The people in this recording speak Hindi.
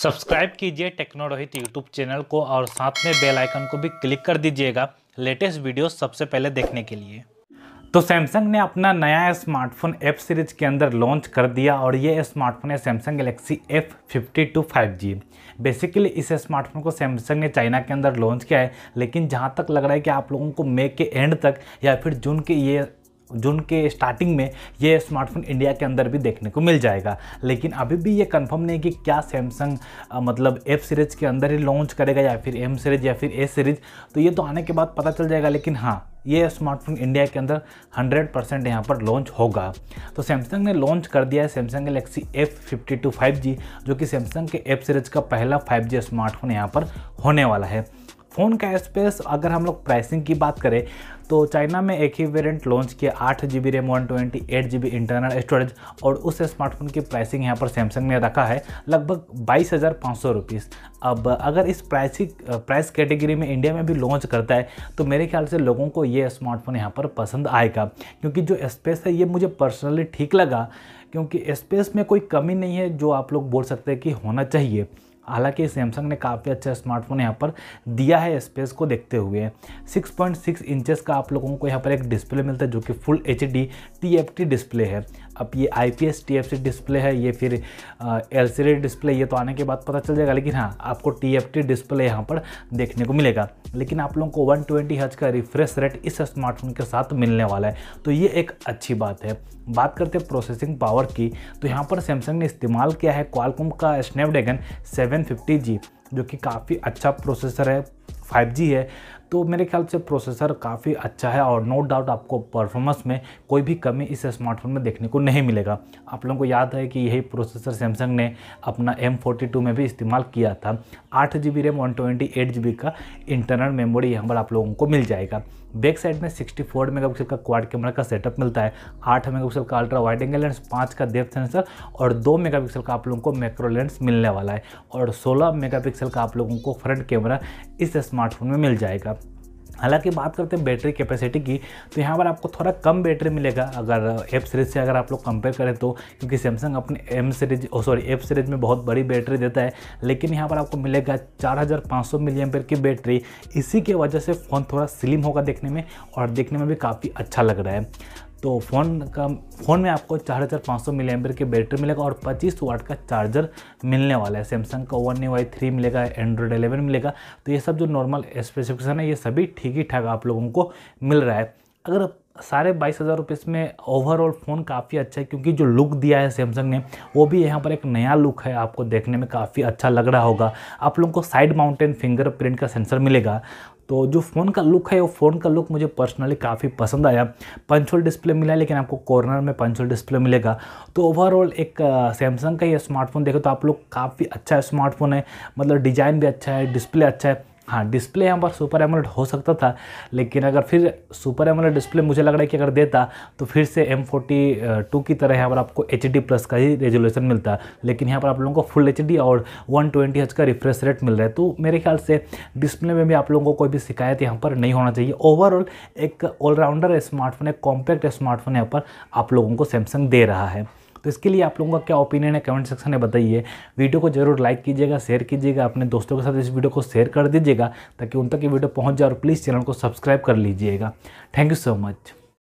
सब्सक्राइब कीजिए टेक्नो रोहित यूट्यूब चैनल को और साथ में बेल आइकन को भी क्लिक कर दीजिएगा लेटेस्ट वीडियो सबसे पहले देखने के लिए तो सैमसंग ने अपना नया स्मार्टफोन एफ सीरीज के अंदर लॉन्च कर दिया और ये स्मार्टफोन है Samsung Galaxy F fifty two five G basically इस स्मार्टफोन को सैमसंग ने चाइना के अंदर लॉन्च किया है लेकिन जहाँ तक लग रहा है कि आप लोगों को मे के एंड तक या फिर जून के ये जून के स्टार्टिंग में ये स्मार्टफोन इंडिया के अंदर भी देखने को मिल जाएगा लेकिन अभी भी ये कंफर्म नहीं कि क्या सैमसंग मतलब एफ सीरीज़ के अंदर ही लॉन्च करेगा या फिर एम सीरीज़ या फिर ए सीरीज़ तो ये तो आने के बाद पता चल जाएगा लेकिन हाँ ये स्मार्टफोन इंडिया के अंदर 100 परसेंट यहाँ पर लॉन्च होगा तो सैमसंग ने लॉन्च कर दिया है Samsung Galaxy F fifty two five G जो कि सैमसंग के एफ सीरीज का पहला फाइव जी स्मार्टफोन यहाँ पर होने वाला है फ़ोन का स्पेस अगर हम लोग प्राइसिंग की बात करें तो चाइना में एक ही वेरिएंट लॉन्च किया आठ G B RAM one twenty eight G B internal storage और उस स्मार्टफोन की प्राइसिंग यहाँ पर सैमसंग ने रखा है लगभग बाईस हज़ार पाँच सौ रुपीज़ अब अगर इस प्राइसिंग प्राइस कैटेगरी में इंडिया में भी लॉन्च करता है तो मेरे ख्याल से लोगों को ये स्मार्टफोन यहाँ पर पसंद आएगा क्योंकि जो स्पेस है ये मुझे पर्सनली ठीक लगा क्योंकि स्पेस में कोई कमी नहीं है जो आप लोग बोल सकते हैं कि होना चाहिए हालांकि सैमसंग ने काफ़ी अच्छा स्मार्टफोन यहाँ पर दिया है स्पेस को देखते हुए 6.6 इंचेस का आप लोगों को यहाँ पर एक डिस्प्ले मिलता है जो कि फुल एच डी डिस्प्ले है अब ये I P S T F C display है ये फिर एल सी डी डिस्प्ले ये तो आने के बाद पता चल जाएगा लेकिन हाँ आपको टी एफ टी डिस्प्ले यहाँ पर देखने को मिलेगा लेकिन आप लोगों को वन ट्वेंटी हज का रिफ्रेश रेट इस स्मार्टफोन के साथ मिलने वाला है तो ये एक अच्छी बात है बात करते हैं प्रोसेसिंग पावर की तो यहाँ पर सैमसंग ने इस्तेमाल किया है क्वालकॉम का स्नैपड्रैगन सेवन फिफ्टी जी जो कि काफ़ी अच्छा प्रोसेसर है 5G है तो मेरे ख्याल से प्रोसेसर काफ़ी अच्छा है और नो डाउट आपको परफॉर्मेंस में कोई भी कमी इस स्मार्टफोन में देखने को नहीं मिलेगा आप लोगों को याद है कि यही प्रोसेसर सैमसंग ने अपना एम में भी इस्तेमाल किया था आठ G B RAM one twenty का इंटरनल मेमोरी यहाँ पर आप लोगों को मिल जाएगा बैक साइड में 64 मेगापिक्सल का क्वाड कैमरा का सेटअप मिलता है 8 मेगापिक्सल का अल्ट्रा वाइड एंगल लेंस 5 का डेप्थ सेंसर और 2 मेगापिक्सल का आप लोगों को मैक्रो लेंस मिलने वाला है और 16 मेगापिक्सल का आप लोगों को फ्रंट कैमरा इस स्मार्टफोन में मिल जाएगा हालांकि बात करते हैं बैटरी कैपेसिटी की तो यहाँ पर आपको थोड़ा कम बैटरी मिलेगा अगर एफ सीरीज से अगर आप लोग कंपेयर करें तो क्योंकि सैमसंग अपने M series sorry F series में बहुत बड़ी बैटरी देता है लेकिन यहाँ पर आपको मिलेगा चार हज़ार पाँच सौ की बैटरी इसी के वजह से फ़ोन थोड़ा स्लिम होगा देखने में और देखने में भी काफ़ी अच्छा लग रहा है तो फ़ोन का फ़ोन में आपको चार हज़ार पाँच सौ मिली की बैटरी मिलेगा और पच्चीस वाट का चार्जर मिलने वाला है सैमसंग का वन वाई थ्री मिलेगा एंड्रॉयड एलेवन मिलेगा तो ये सब जो नॉर्मल स्पेसिफिकेशन है ये सभी ठीक ही ठाक आप लोगों को मिल रहा है अगर साढ़े बाईस हज़ार रुपये इसमें ओवरऑल फ़ोन काफ़ी अच्छा है क्योंकि जो लुक दिया है सैमसंग ने वो भी यहाँ पर एक नया लुक है आपको देखने में काफ़ी अच्छा लग रहा होगा आप लोगों को साइड माउंटेन फिंगरप्रिंट का सेंसर मिलेगा तो जो फ़ोन का लुक है वो फ़ोन का लुक मुझे पर्सनली काफ़ी पसंद आया पंचोल डिस्प्ले मिला लेकिन आपको कॉर्नर में पंचोल डिस्प्ले मिलेगा तो ओवरऑल एक सैमसंग का ये स्मार्टफोन देखो तो आप लोग काफ़ी अच्छा स्मार्टफोन है मतलब डिज़ाइन भी अच्छा है डिस्प्ले अच्छा है हाँ डिस्प्ले यहाँ पर सुपर एमोलेट हो सकता था लेकिन अगर फिर सुपर एमोलेट डिस्प्ले मुझे लग रहा है कि अगर देता तो फिर से एम फोर्टी टू की तरह यहाँ पर आपको एच डी प्लस का ही रेजोल्यूशन मिलता लेकिन यहाँ पर आप लोगों को फुल एच डी और वन ट्वेंटी हज का रिफ्रेश रेट मिल रहा है तो मेरे ख्याल से डिस्प्ले में भी आप लोगों को कोई भी शिकायत यहाँ पर नहीं होना चाहिए ओवरऑल एक ऑलराउंडर स्मार्टफोन एक कॉम्पैक्ट स्मार्टफोन यहाँ पर आप लोगों को सैमसंग दे रहा है तो इसके लिए आप लोगों का क्या ओपिनियन है कमेंट सेक्शन में बताइए वीडियो को जरूर लाइक कीजिएगा शेयर कीजिएगा अपने दोस्तों के साथ इस वीडियो को शेयर कर दीजिएगा ताकि उन तक ये वीडियो पहुँच जाए और प्लीज़ चैनल को सब्सक्राइब कर लीजिएगा थैंक यू सो मच